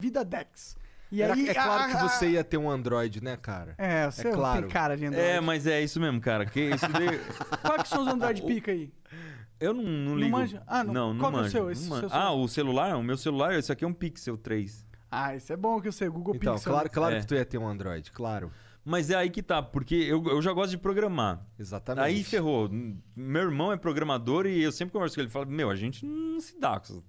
vida Dex. E aí, é claro ah, que você ia ter um Android, né, cara? É, é você é claro. tem cara de Android. É, mas é isso mesmo, cara. Que isso daí... Qual que são os Android ah, pica aí? Eu não, não, não Manja? Ah, não. não Qual não é o seu? Esse seu ah, o celular? O meu celular, esse aqui é um Pixel 3. Ah, isso é bom que eu sei, Google então, Pixel. Claro, né? claro é. que tu ia ter um Android, claro. Mas é aí que tá, porque eu, eu já gosto de programar. Exatamente. Aí ferrou. Meu irmão é programador e eu sempre converso com ele. Ele fala: Meu, a gente não se dá com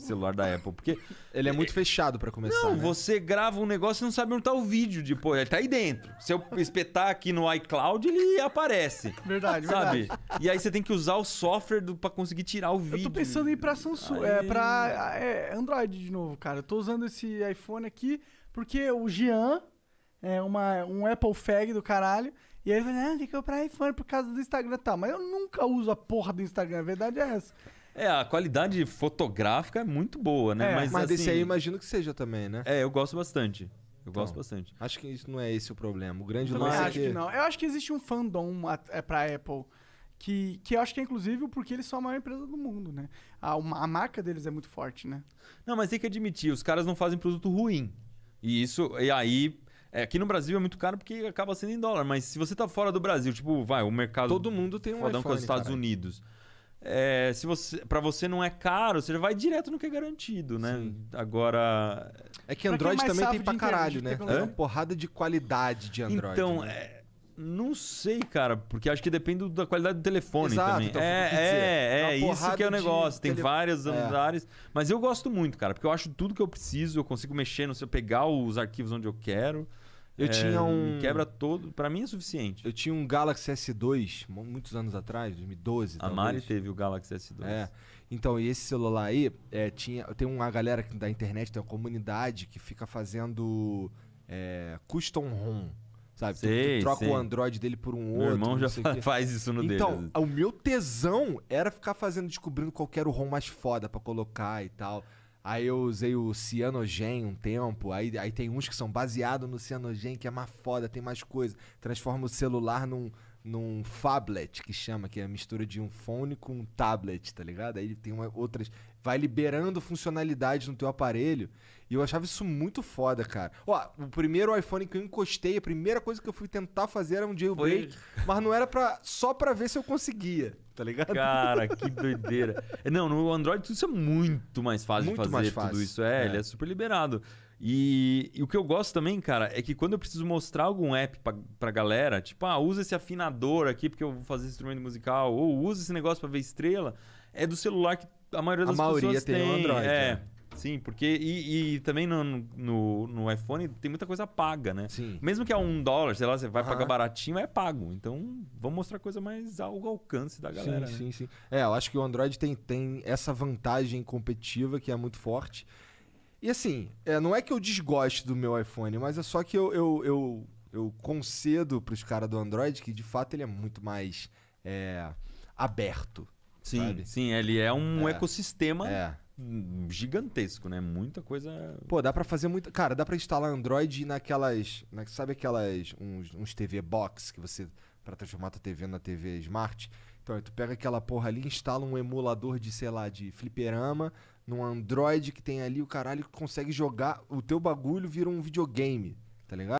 celular da Apple, porque ele é muito é, fechado para começar. Não, né? você grava um negócio e não sabe onde tá o vídeo, tipo, ele tá aí dentro. Se eu espetar aqui no iCloud, ele aparece. Verdade, sabe? verdade. E aí você tem que usar o software para conseguir tirar o vídeo. Eu tô pensando em ir para Samsung, é, aí... é para é, Android de novo, cara. Eu tô usando esse iPhone aqui porque o Jean é uma, um Apple fag do caralho. E ele falou, ah, tem que comprar iPhone por causa do Instagram. Tá, mas eu nunca uso a porra do Instagram, a verdade é essa. É, a qualidade fotográfica é muito boa, né? É, mas mas assim, desse aí assim, eu imagino que seja também, né? É, eu gosto bastante. Eu então, gosto bastante. Acho que isso não é esse o problema. O grande eu lance é acho é que... que... não. Eu acho que existe um fandom é, pra Apple. Que, que eu acho que é inclusive porque eles são a maior empresa do mundo, né? A, a marca deles é muito forte, né? Não, mas tem que admitir, os caras não fazem produto ruim. E isso, e aí, é, aqui no Brasil é muito caro porque acaba sendo em dólar, mas se você tá fora do Brasil, tipo, vai, o mercado. Todo mundo tem um iPhone, com os Estados cara. Unidos é, se você para você não é caro, você já vai direto no que é garantido, né? Sim. Agora é que Android também tem pra caralho, né? É uma porrada de qualidade de Android. Então, né? é, não sei, cara, porque acho que depende da qualidade do telefone Exato, também. Então, é, é, é, é isso que é o negócio. Tem tele... várias é. Mas eu gosto muito, cara, porque eu acho tudo que eu preciso, eu consigo mexer no seu, pegar os arquivos onde eu quero. Eu é, tinha um. Quebra todo. Para mim é suficiente. Eu tinha um Galaxy S2 muitos anos atrás, 2012. A talvez. Mari teve o Galaxy S2. É. Então, e esse celular aí, é, tinha, tem uma galera da internet, tem uma comunidade que fica fazendo é, custom ROM. Sabe? Sei, tu, tu troca sei. o Android dele por um meu outro. Meu irmão já fa faz isso no dele. Então, o meu tesão era ficar fazendo, descobrindo qual era o ROM mais foda para colocar e tal. Aí eu usei o Cyanogen um tempo. Aí, aí tem uns que são baseados no Cyanogen, que é mais foda, tem mais coisa. Transforma o celular num, num phablet, que chama, que é a mistura de um fone com um tablet, tá ligado? Aí ele tem uma, outras. Vai liberando funcionalidades no teu aparelho. E eu achava isso muito foda, cara. Ó, o primeiro iPhone que eu encostei, a primeira coisa que eu fui tentar fazer era um jailbreak, Foi... mas não era pra, só pra ver se eu conseguia tá ligado? Cara, que doideira. É, não, no Android tudo isso é muito mais fácil muito de fazer mais fácil. tudo isso. É, é, ele é super liberado. E, e, o que eu gosto também, cara, é que quando eu preciso mostrar algum app pra, pra galera, tipo, ah, usa esse afinador aqui porque eu vou fazer instrumento musical, ou usa esse negócio pra ver estrela, é do celular que a maioria das a maioria tem. o Android, é. é. Sim, porque. E, e também no, no, no, iPhone tem muita coisa paga, né? Sim. Mesmo que é um dólar, sei lá, você vai uhum. pagar baratinho, é pago. Então, vamos mostrar coisa mais ao alcance da galera. Sim, né? sim, sim. É, eu acho que o Android tem, tem essa vantagem competitiva que é muito forte. E assim, é, não é que eu desgoste do meu iPhone, mas é só que eu, eu, eu, eu concedo para os caras do Android que de fato ele é muito mais é, aberto. Sim, sabe? sim, ele é um é, ecossistema. É gigantesco, né? Muita coisa. Pô, dá para fazer muito. Cara, dá para instalar Android naquelas. Na... Né, sabe aquelas. Uns, uns TV box que você. para transformar tua TV na TV Smart. Então, tu pega aquela porra ali, instala um emulador de, sei lá, de fliperama, num Android que tem ali o caralho que consegue jogar. O teu bagulho vira um videogame, tá ligado?